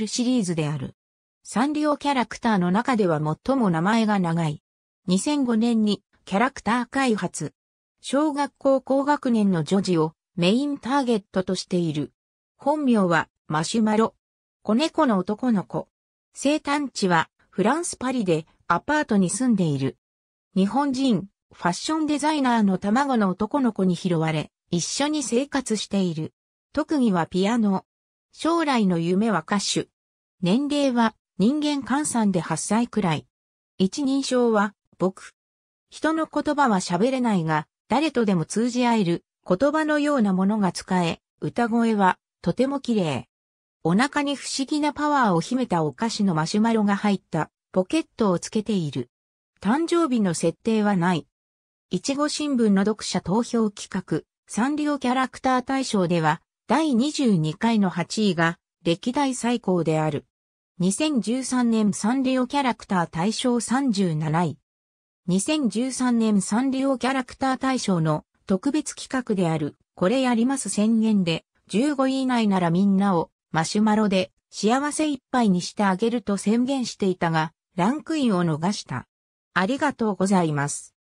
るシリーズである。サンリオキャラクターの中では最も名前が長い。2005年にキャラクター開発。小学校高学年の女児をメインターゲットとしている。本名はマシュマロ。子猫の男の子。生誕地はフランスパリでアパートに住んでいる。日本人、ファッションデザイナーの卵の男の子に拾われ、一緒に生活している。特技はピアノ。将来の夢は歌手。年齢は人間換算で8歳くらい。一人称は僕。人の言葉は喋れないが、誰とでも通じ合える言葉のようなものが使え、歌声はとても綺麗。お腹に不思議なパワーを秘めたお菓子のマシュマロが入ったポケットをつけている。誕生日の設定はない。いちご新聞の読者投票企画、サンリオキャラクター大賞では第22回の8位が歴代最高である。2013年サンリオキャラクター大賞37位。2013年サンリオキャラクター大賞の特別企画である、これやります宣言で、15位以内ならみんなをマシュマロで幸せいっぱいにしてあげると宣言していたが、ランクインを逃した。ありがとうございます。